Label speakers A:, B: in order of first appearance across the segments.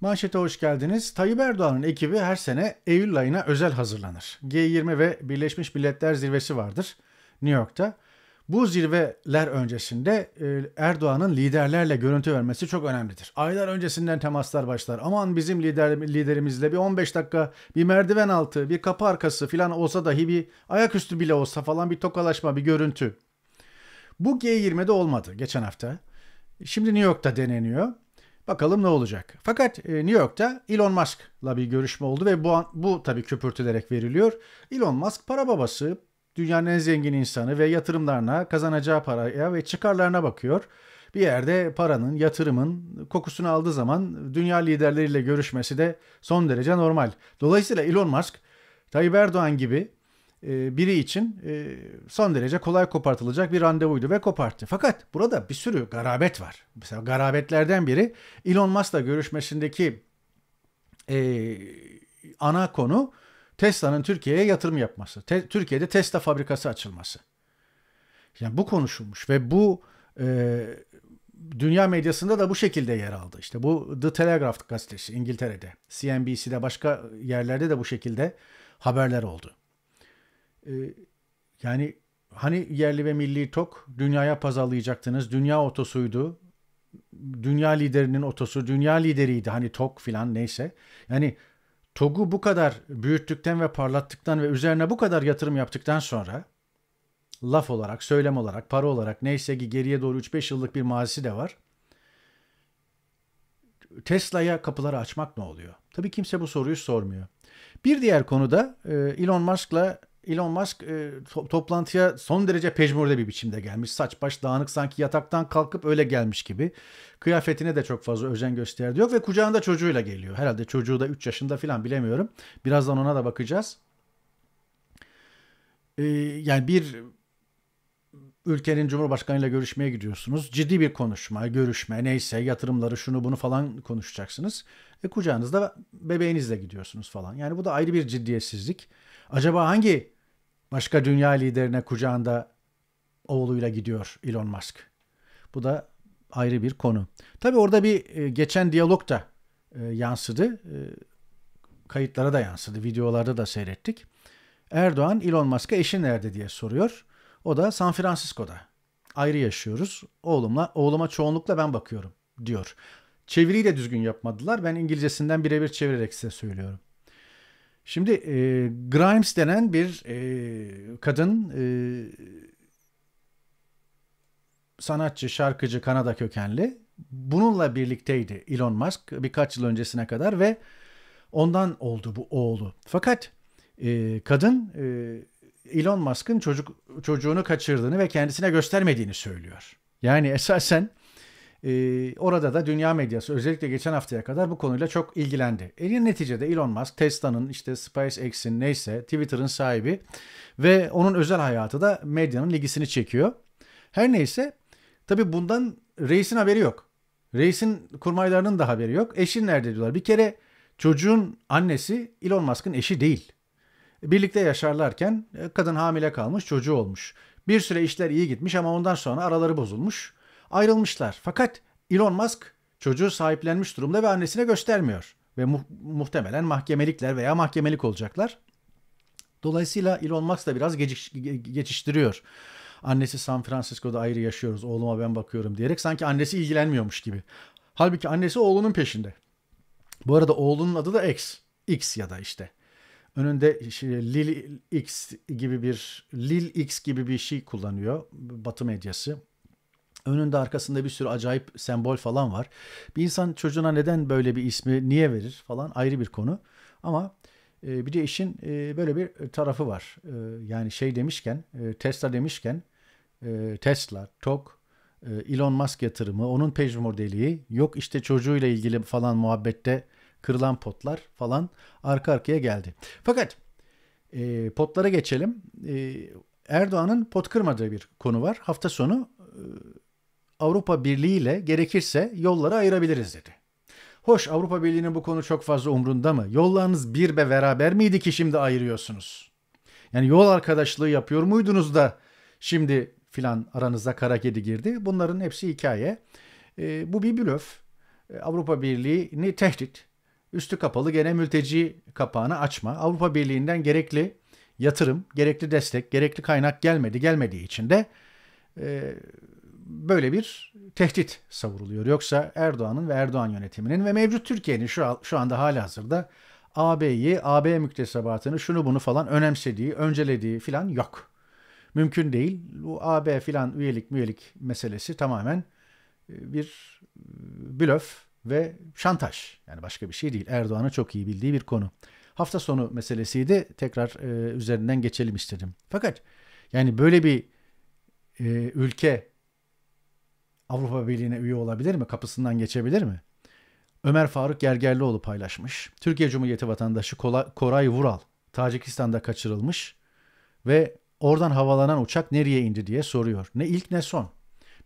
A: Manşete hoş geldiniz. Tayyip Erdoğan'ın ekibi her sene Eylül ayına özel hazırlanır. G20 ve Birleşmiş Milletler Zirvesi vardır New York'ta. Bu zirveler öncesinde e, Erdoğan'ın liderlerle görüntü vermesi çok önemlidir. Aylar öncesinden temaslar başlar. Aman bizim lider, liderimizle bir 15 dakika bir merdiven altı, bir kapı arkası filan olsa dahi bir ayaküstü bile olsa falan bir tokalaşma, bir görüntü. Bu G20'de olmadı geçen hafta. Şimdi New York'ta deneniyor. Bakalım ne olacak. Fakat e, New York'ta Elon Musk'la bir görüşme oldu ve bu, bu tabii köpürtülerek veriliyor. Elon Musk para babası, dünyanın en zengin insanı ve yatırımlarına, kazanacağı paraya ve çıkarlarına bakıyor. Bir yerde paranın, yatırımın kokusunu aldığı zaman dünya liderleriyle görüşmesi de son derece normal. Dolayısıyla Elon Musk, Tayyip Erdoğan gibi e, biri için e, son derece kolay kopartılacak bir randevuydu ve koparttı. Fakat burada bir sürü garabet var. Mesela garabetlerden biri Elon Musk'la görüşmesindeki e, ana konu Tesla'nın Türkiye'ye yatırım yapması. Türkiye'de Tesla fabrikası açılması. Yani bu konuşulmuş ve bu dünya medyasında da bu şekilde yer aldı. İşte bu The Telegraph gazetesi İngiltere'de, CNBC'de başka yerlerde de bu şekilde haberler oldu. Ee, yani hani yerli ve milli tok dünyaya pazarlayacaktınız. Dünya otosuydu. Dünya liderinin otosu, dünya lideriydi hani tok filan neyse. Yani TOG'u bu kadar büyüttükten ve parlattıktan ve üzerine bu kadar yatırım yaptıktan sonra laf olarak, söylem olarak, para olarak neyse ki geriye doğru 3-5 yıllık bir mazisi de var. Tesla'ya kapıları açmak ne oluyor? Tabii kimse bu soruyu sormuyor. Bir diğer konu da e, Elon Musk'la Elon Musk e, to- toplantıya son derece pejmurde bir biçimde gelmiş. Saç baş dağınık sanki yataktan kalkıp öyle gelmiş gibi. Kıyafetine de çok fazla özen gösterdi yok ve kucağında çocuğuyla geliyor. Herhalde çocuğu da 3 yaşında falan bilemiyorum. Birazdan ona da bakacağız. E, yani bir ülkenin cumhurbaşkanıyla görüşmeye gidiyorsunuz. Ciddi bir konuşma, görüşme, neyse yatırımları şunu bunu falan konuşacaksınız. E, kucağınızda bebeğinizle gidiyorsunuz falan. Yani bu da ayrı bir ciddiyetsizlik. Acaba hangi başka dünya liderine kucağında oğluyla gidiyor Elon Musk? Bu da ayrı bir konu. Tabi orada bir e, geçen diyalog da e, yansıdı. E, kayıtlara da yansıdı. Videolarda da seyrettik. Erdoğan Elon Musk'a eşin nerede diye soruyor. O da San Francisco'da. Ayrı yaşıyoruz. Oğlumla, oğluma çoğunlukla ben bakıyorum diyor. Çeviriyi de düzgün yapmadılar. Ben İngilizcesinden birebir çevirerek size söylüyorum. Şimdi e, Grimes denen bir e, kadın e, sanatçı, şarkıcı Kanada kökenli. Bununla birlikteydi Elon Musk birkaç yıl öncesine kadar ve ondan oldu bu oğlu. Fakat e, kadın e, Elon Musk'ın çocuk çocuğunu kaçırdığını ve kendisine göstermediğini söylüyor. Yani esasen e, orada da dünya medyası özellikle geçen haftaya kadar bu konuyla çok ilgilendi. E, neticede Elon Musk, Tesla'nın işte SpaceX'in neyse Twitter'ın sahibi ve onun özel hayatı da medyanın ilgisini çekiyor. Her neyse tabi bundan reisin haberi yok. Reisin kurmaylarının da haberi yok. Eşin nerede diyorlar. Bir kere çocuğun annesi Elon Musk'ın eşi değil. Birlikte yaşarlarken e, kadın hamile kalmış çocuğu olmuş. Bir süre işler iyi gitmiş ama ondan sonra araları bozulmuş ayrılmışlar. Fakat Elon Musk çocuğu sahiplenmiş durumda ve annesine göstermiyor. Ve mu- muhtemelen mahkemelikler veya mahkemelik olacaklar. Dolayısıyla Elon Musk da biraz geciş- geçiştiriyor. Annesi San Francisco'da ayrı yaşıyoruz oğluma ben bakıyorum diyerek sanki annesi ilgilenmiyormuş gibi. Halbuki annesi oğlunun peşinde. Bu arada oğlunun adı da X. X ya da işte. Önünde şey, Lil X gibi bir Lil X gibi bir şey kullanıyor Batı medyası. Önünde arkasında bir sürü acayip sembol falan var. Bir insan çocuğuna neden böyle bir ismi niye verir falan ayrı bir konu. Ama e, bir de işin e, böyle bir tarafı var. E, yani şey demişken, e, Tesla demişken, e, Tesla, TOK, e, Elon Musk yatırımı, onun pejmurdeliği, yok işte çocuğuyla ilgili falan muhabbette kırılan potlar falan arka arkaya geldi. Fakat e, potlara geçelim. E, Erdoğan'ın pot kırmadığı bir konu var. Hafta sonu e, Avrupa Birliği ile gerekirse yolları ayırabiliriz dedi. Hoş Avrupa Birliği'nin bu konu çok fazla umrunda mı? Yollarınız bir be beraber miydi ki şimdi ayırıyorsunuz? Yani yol arkadaşlığı yapıyor muydunuz da şimdi filan aranızda kara kedi girdi? Bunların hepsi hikaye. E, bu bir blöf. E, Avrupa Birliği'ni tehdit. Üstü kapalı gene mülteci kapağını açma. Avrupa Birliği'nden gerekli yatırım, gerekli destek, gerekli kaynak gelmedi. Gelmediği için de e, böyle bir tehdit savuruluyor. Yoksa Erdoğan'ın ve Erdoğan yönetiminin ve mevcut Türkiye'nin şu, şu anda hali hazırda AB'yi, AB müktesebatını şunu bunu falan önemsediği, öncelediği falan yok. Mümkün değil. Bu AB filan üyelik müyelik meselesi tamamen e, bir e, blöf ve şantaj. Yani başka bir şey değil. Erdoğan'ın çok iyi bildiği bir konu. Hafta sonu meselesiydi. Tekrar e, üzerinden geçelim istedim. Fakat yani böyle bir e, ülke Avrupa Birliği'ne üye olabilir mi? Kapısından geçebilir mi? Ömer Faruk Gergerlioğlu paylaşmış. Türkiye Cumhuriyeti vatandaşı Koray Vural Tacikistan'da kaçırılmış ve oradan havalanan uçak nereye indi diye soruyor. Ne ilk ne son.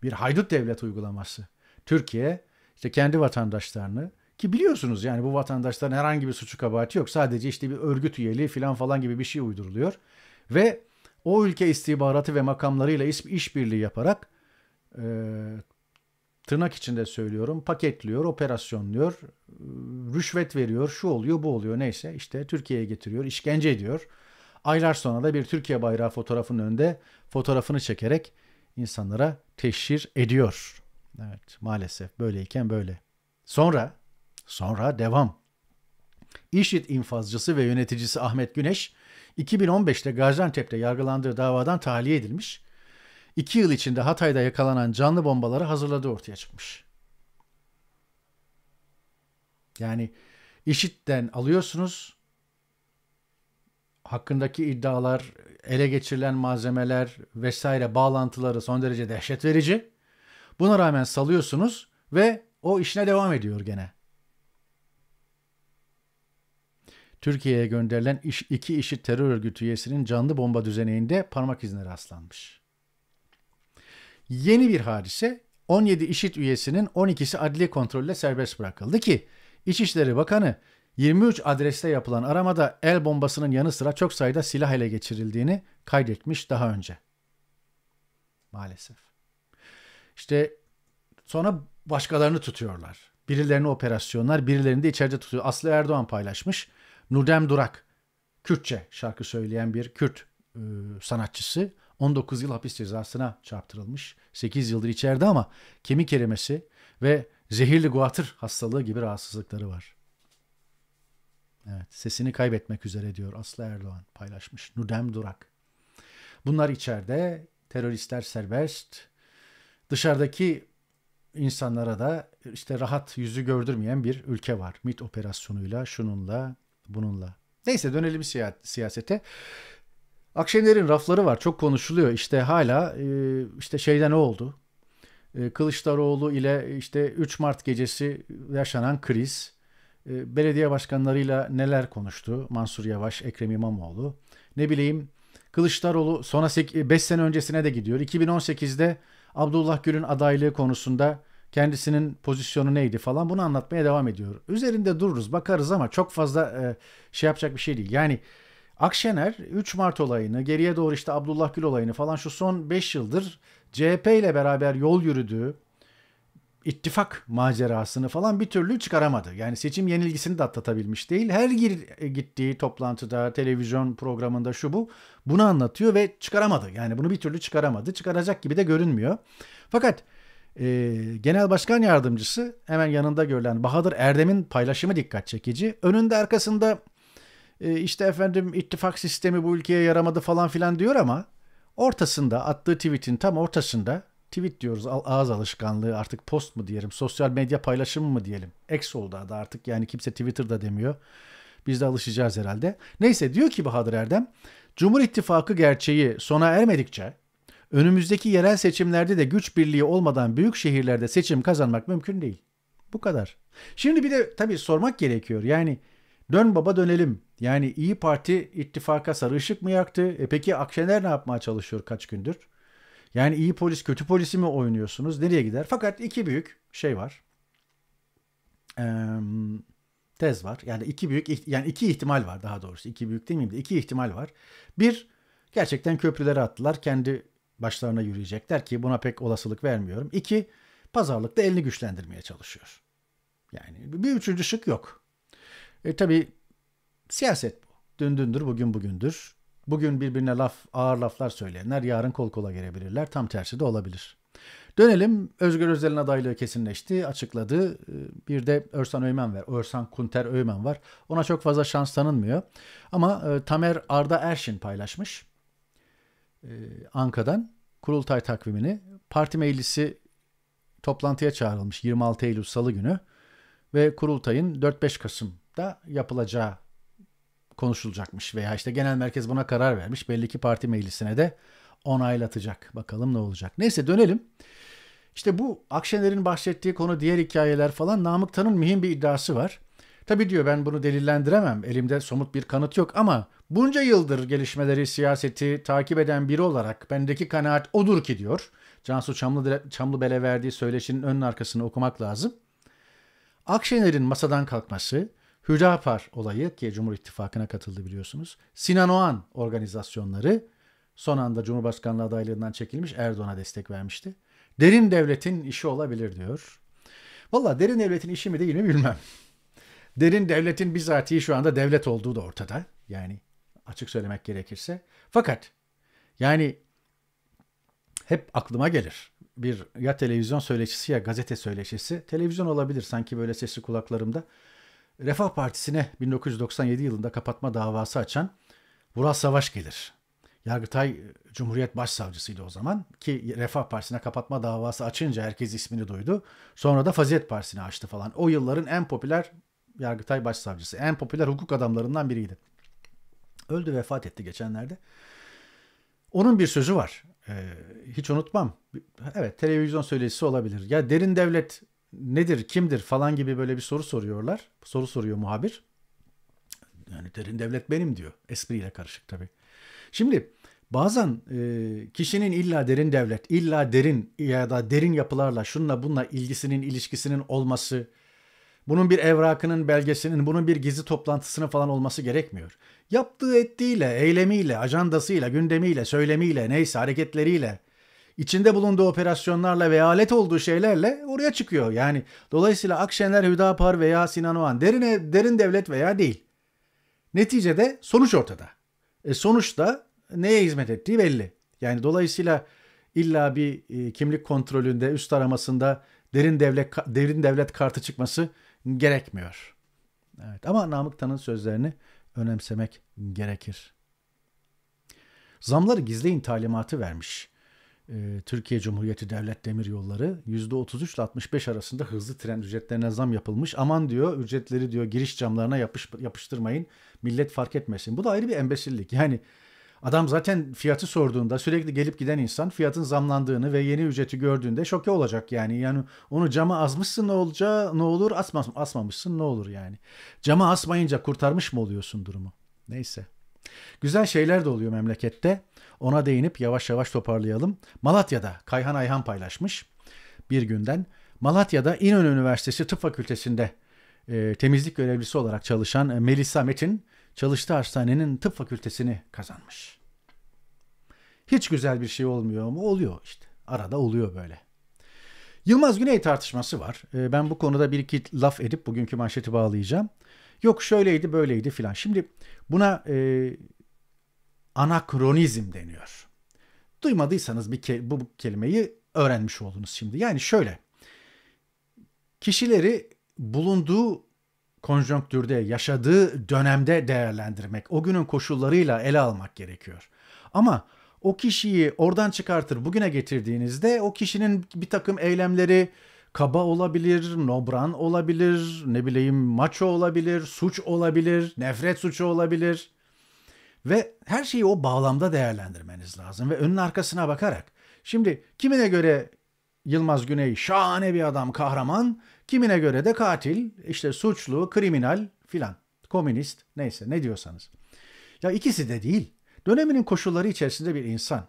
A: Bir haydut devlet uygulaması. Türkiye işte kendi vatandaşlarını ki biliyorsunuz yani bu vatandaşların herhangi bir suçu kabahati yok. Sadece işte bir örgüt üyeliği falan falan gibi bir şey uyduruluyor. Ve o ülke istihbaratı ve makamlarıyla iş birliği yaparak e, tırnak içinde söylüyorum paketliyor, operasyonluyor, rüşvet veriyor, şu oluyor, bu oluyor neyse işte Türkiye'ye getiriyor, işkence ediyor. Aylar sonra da bir Türkiye bayrağı fotoğrafının önünde fotoğrafını çekerek insanlara teşhir ediyor. Evet maalesef böyleyken böyle. Sonra, sonra devam. İşit infazcısı ve yöneticisi Ahmet Güneş 2015'te Gaziantep'te yargılandığı davadan tahliye edilmiş 2 yıl içinde Hatay'da yakalanan canlı bombaları hazırladığı ortaya çıkmış. Yani IŞİD'den alıyorsunuz. Hakkındaki iddialar, ele geçirilen malzemeler vesaire bağlantıları son derece dehşet verici. Buna rağmen salıyorsunuz ve o işine devam ediyor gene. Türkiye'ye gönderilen iki işit terör örgütü üyesinin canlı bomba düzeneğinde parmak izine rastlanmış. Yeni bir hadise 17 işit üyesinin 12'si adli kontrolle serbest bırakıldı ki İçişleri Bakanı 23 adreste yapılan aramada el bombasının yanı sıra çok sayıda silah ele geçirildiğini kaydetmiş daha önce. Maalesef. İşte sonra başkalarını tutuyorlar. Birilerini operasyonlar, birilerini de içeride tutuyor. Aslı Erdoğan paylaşmış. Nudem Durak, Kürtçe şarkı söyleyen bir Kürt e, sanatçısı. 19 yıl hapis cezasına çarptırılmış. 8 yıldır içeride ama kemik erimesi ve zehirli guatır hastalığı gibi rahatsızlıkları var. Evet, sesini kaybetmek üzere diyor Aslı Erdoğan paylaşmış. Nudem Durak. Bunlar içeride, teröristler serbest. Dışarıdaki insanlara da işte rahat yüzü gördürmeyen bir ülke var. MIT operasyonuyla, şununla, bununla. Neyse dönelim siyasete. Akşener'in rafları var. Çok konuşuluyor. İşte hala e, işte şeyde ne oldu? E, Kılıçdaroğlu ile e, işte 3 Mart gecesi yaşanan kriz. belediye başkanlarıyla neler konuştu? Mansur Yavaş, Ekrem İmamoğlu. Ne bileyim Kılıçdaroğlu sonra 5 sene öncesine de gidiyor. 2018'de Abdullah Gül'ün adaylığı konusunda kendisinin pozisyonu neydi falan bunu anlatmaya devam ediyor. Üzerinde dururuz bakarız ama çok fazla şey yapacak bir şey değil. Yani Akşener 3 Mart olayını, geriye doğru işte Abdullah Gül olayını falan şu son 5 yıldır CHP ile beraber yol yürüdüğü ittifak macerasını falan bir türlü çıkaramadı. Yani seçim yenilgisini de atlatabilmiş değil. Her e, gittiği toplantıda, televizyon programında şu bu bunu anlatıyor ve çıkaramadı. Yani bunu bir türlü çıkaramadı. Çıkaracak gibi de görünmüyor. Fakat e, Genel Başkan Yardımcısı hemen yanında görülen Bahadır Erdem'in paylaşımı dikkat çekici. Önünde arkasında e, işte efendim ittifak sistemi bu ülkeye yaramadı falan filan diyor ama ortasında attığı tweetin tam ortasında tweet diyoruz ağız alışkanlığı artık post mu diyelim sosyal medya paylaşımı mı diyelim X oldu adı artık yani kimse Twitter'da demiyor biz de alışacağız herhalde. Neyse diyor ki Bahadır Erdem Cumhur İttifakı gerçeği sona ermedikçe önümüzdeki yerel seçimlerde de güç birliği olmadan büyük şehirlerde seçim kazanmak mümkün değil. Bu kadar. Şimdi bir de tabii sormak gerekiyor. Yani Dön baba dönelim. Yani İyi Parti ittifaka sarı ışık mı yaktı? E peki Akşener ne yapmaya çalışıyor kaç gündür? Yani iyi polis kötü polisi mi oynuyorsunuz? Nereye gider? Fakat iki büyük şey var. Ee, tez var. Yani iki büyük yani iki ihtimal var daha doğrusu. İki büyük demeyeyim de iki ihtimal var. Bir gerçekten köprüleri attılar. Kendi başlarına yürüyecekler ki buna pek olasılık vermiyorum. İki pazarlıkta elini güçlendirmeye çalışıyor. Yani bir üçüncü şık yok. E tabi siyaset bu. Dün dündür, bugün bugündür. Bugün birbirine laf, ağır laflar söyleyenler yarın kol kola gelebilirler. Tam tersi de olabilir. Dönelim. Özgür Özel'in adaylığı kesinleşti, açıkladı. E, bir de Örsan Öymen var. Örsan Kunter Öymen var. Ona çok fazla şans tanınmıyor. Ama e, Tamer Arda Erşin paylaşmış. E, Ankara'dan kurultay takvimini. Parti meclisi toplantıya çağrılmış 26 Eylül Salı günü ve kurultayın 4-5 Kasım da yapılacağı konuşulacakmış veya işte genel merkez buna karar vermiş. Belli ki parti meclisine de onaylatacak. Bakalım ne olacak. Neyse dönelim. İşte bu Akşener'in bahsettiği konu diğer hikayeler falan Namık Tan'ın mühim bir iddiası var. Tabii diyor ben bunu delillendiremem. Elimde somut bir kanıt yok ama bunca yıldır gelişmeleri, siyaseti takip eden biri olarak bendeki kanaat odur ki diyor. Cansu Çamlı, Çamlıbel'e verdiği söyleşinin ön arkasını okumak lazım. Akşener'in masadan kalkması, Hüdapar olayı ki Cumhur İttifakı'na katıldı biliyorsunuz. Sinan Oğan organizasyonları son anda Cumhurbaşkanlığı adaylığından çekilmiş Erdoğan'a destek vermişti. Derin devletin işi olabilir diyor. Valla derin devletin işi mi değil mi bilmem. Derin devletin bizatihi şu anda devlet olduğu da ortada. Yani açık söylemek gerekirse. Fakat yani hep aklıma gelir. Bir ya televizyon söyleşisi ya gazete söyleşisi. Televizyon olabilir sanki böyle sesi kulaklarımda. Refah Partisi'ne 1997 yılında kapatma davası açan Vural Savaş gelir. Yargıtay e, Cumhuriyet Başsavcısıydı o zaman ki Refah Partisi'ne kapatma davası açınca herkes ismini duydu. Sonra da Fazilet Partisi'ni açtı falan. O yılların en popüler Yargıtay Başsavcısı, en popüler hukuk adamlarından biriydi. Öldü vefat etti geçenlerde. Onun bir sözü var. Ee, hiç unutmam. Evet televizyon söyleşisi olabilir. Ya derin devlet nedir, kimdir falan gibi böyle bir soru soruyorlar. Soru soruyor muhabir. Yani derin devlet benim diyor. Espriyle karışık tabii. Şimdi bazen e, kişinin illa derin devlet, illa derin ya da derin yapılarla şunla bununla ilgisinin, ilişkisinin olması, bunun bir evrakının, belgesinin, bunun bir gizli toplantısının falan olması gerekmiyor. Yaptığı ettiğiyle, eylemiyle, ajandasıyla, gündemiyle, söylemiyle, neyse hareketleriyle, içinde bulunduğu operasyonlarla ve alet olduğu şeylerle oraya çıkıyor. Yani dolayısıyla Akşener, Hüdapar veya Sinan Oğan derin, derin devlet veya değil. Neticede sonuç ortada. E sonuçta neye hizmet ettiği belli. Yani dolayısıyla illa bir e, kimlik kontrolünde, üst aramasında derin devlet derin devlet kartı çıkması gerekmiyor. Evet ama Namık Tan'ın sözlerini önemsemek gerekir. Zamları gizleyin talimatı vermiş. Ee, Türkiye Cumhuriyeti Devlet Demir Yolları yüzde %33 ile 65 arasında hızlı tren ücretlerine zam yapılmış. Aman diyor ücretleri diyor giriş camlarına yapış, yapıştırmayın millet fark etmesin. Bu da ayrı bir embesillik. Yani adam zaten fiyatı sorduğunda sürekli gelip giden insan fiyatın zamlandığını ve yeni ücreti gördüğünde şoke olacak yani. Yani onu cama asmışsın ne olacağı ne olur asma, asmamışsın ne olur yani. Cama asmayınca kurtarmış mı oluyorsun durumu? Neyse. Güzel şeyler de oluyor memlekette. Ona değinip yavaş yavaş toparlayalım. Malatya'da Kayhan Ayhan paylaşmış bir günden. Malatya'da İnönü Üniversitesi Tıp Fakültesi'nde e, temizlik görevlisi olarak çalışan Melisa Metin çalıştığı hastanenin tıp fakültesini kazanmış. Hiç güzel bir şey olmuyor mu? Oluyor işte. Arada oluyor böyle. Yılmaz Güney tartışması var. E, ben bu konuda bir iki laf edip bugünkü manşeti bağlayacağım. Yok şöyleydi böyleydi filan. Şimdi buna e, anakronizm deniyor. Duymadıysanız bir ke- bu kelimeyi öğrenmiş oldunuz şimdi. Yani şöyle kişileri bulunduğu konjonktürde, yaşadığı dönemde değerlendirmek, o günün koşullarıyla ele almak gerekiyor. Ama o kişiyi oradan çıkartır bugüne getirdiğinizde o kişinin bir takım eylemleri, Kaba olabilir, nobran olabilir, ne bileyim maço olabilir, suç olabilir, nefret suçu olabilir. Ve her şeyi o bağlamda değerlendirmeniz lazım ve önün arkasına bakarak. Şimdi kimine göre Yılmaz Güney şahane bir adam, kahraman, kimine göre de katil, işte suçlu, kriminal filan, komünist neyse ne diyorsanız. Ya ikisi de değil. Döneminin koşulları içerisinde bir insan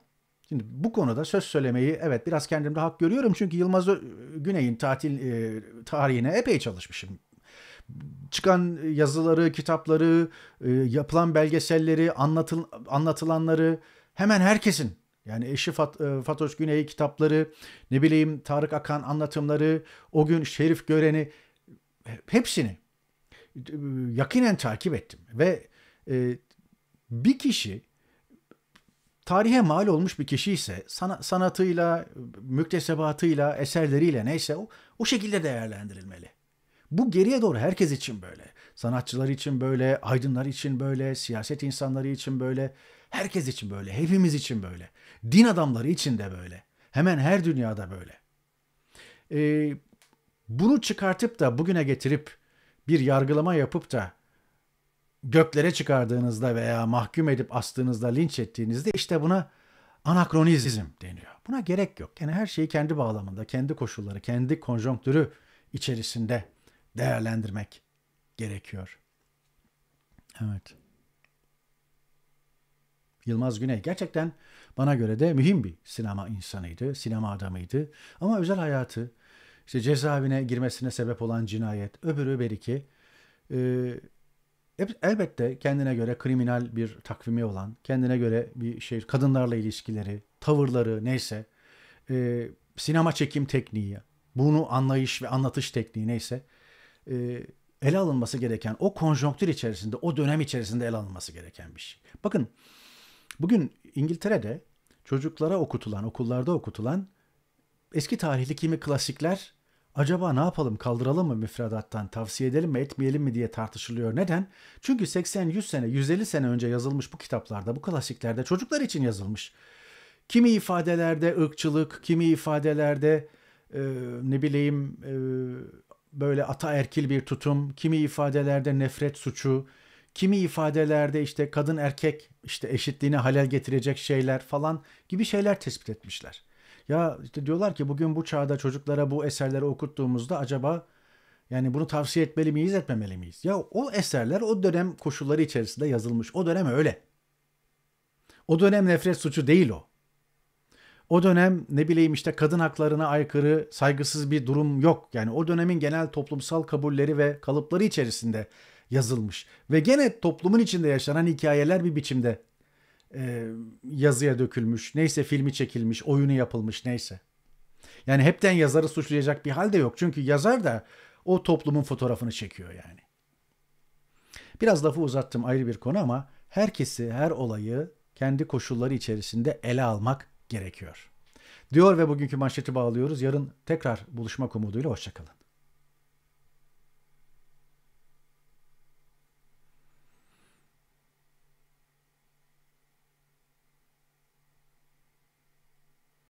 A: Şimdi bu konuda söz söylemeyi evet biraz kendimde hak görüyorum. Çünkü Yılmaz e, Güney'in tatil e, tarihine epey çalışmışım. Çıkan yazıları, kitapları, e, yapılan belgeselleri, anlatıl, anlatılanları hemen herkesin yani eşi Fat, e, Fatoş Güney kitapları, ne bileyim Tarık Akan anlatımları, o gün Şerif Gören'i e, hepsini yakinen takip ettim ve e, bir kişi tarihe mal olmuş bir kişi ise sana, sanatıyla, müktesebatıyla, eserleriyle neyse o, o şekilde değerlendirilmeli. Bu geriye doğru herkes için böyle. Sanatçılar için böyle, aydınlar için böyle, siyaset insanları için böyle, herkes için böyle, hepimiz için böyle. Din adamları için de böyle. Hemen her dünyada böyle. Ee, bunu çıkartıp da bugüne getirip bir yargılama yapıp da göklere çıkardığınızda veya mahkum edip astığınızda, linç ettiğinizde işte buna anakronizm deniyor. Buna gerek yok. Yani her şeyi kendi bağlamında, kendi koşulları, kendi konjonktürü içerisinde değerlendirmek gerekiyor. Evet. Yılmaz Güney gerçekten bana göre de mühim bir sinema insanıydı, sinema adamıydı. Ama özel hayatı, işte cezaevine girmesine sebep olan cinayet, öbürü beriki, e, elbette kendine göre kriminal bir takvimi olan, kendine göre bir şey, kadınlarla ilişkileri, tavırları neyse, e, sinema çekim tekniği, bunu anlayış ve anlatış tekniği neyse, e, ele alınması gereken, o konjonktür içerisinde, o dönem içerisinde ele alınması gereken bir şey. Bakın, bugün İngiltere'de çocuklara okutulan, okullarda okutulan eski tarihli kimi klasikler Acaba ne yapalım kaldıralım mı müfredattan tavsiye edelim mi etmeyelim mi diye tartışılıyor. Neden? Çünkü 80-100 sene 150 sene önce yazılmış bu kitaplarda bu klasiklerde çocuklar için yazılmış. Kimi ifadelerde ırkçılık, kimi ifadelerde e, ne bileyim e, böyle ataerkil bir tutum, kimi ifadelerde nefret suçu, kimi ifadelerde işte kadın erkek işte eşitliğine halel getirecek şeyler falan gibi şeyler tespit etmişler. Ya işte diyorlar ki bugün bu çağda çocuklara bu eserleri okuttuğumuzda acaba yani bunu tavsiye etmeli miyiz etmemeli miyiz? Ya o eserler o dönem koşulları içerisinde yazılmış. O dönem öyle. O dönem nefret suçu değil o. O dönem ne bileyim işte kadın haklarına aykırı saygısız bir durum yok. Yani o dönemin genel toplumsal kabulleri ve kalıpları içerisinde yazılmış. Ve gene toplumun içinde yaşanan hikayeler bir biçimde e, yazıya dökülmüş, neyse filmi çekilmiş, oyunu yapılmış neyse. Yani hepten yazarı suçlayacak bir halde yok. Çünkü yazar da o toplumun fotoğrafını çekiyor yani. Biraz lafı uzattım ayrı bir konu ama herkesi, her olayı kendi koşulları içerisinde ele almak gerekiyor. Diyor ve bugünkü manşeti bağlıyoruz. Yarın tekrar buluşmak umuduyla hoşçakalın.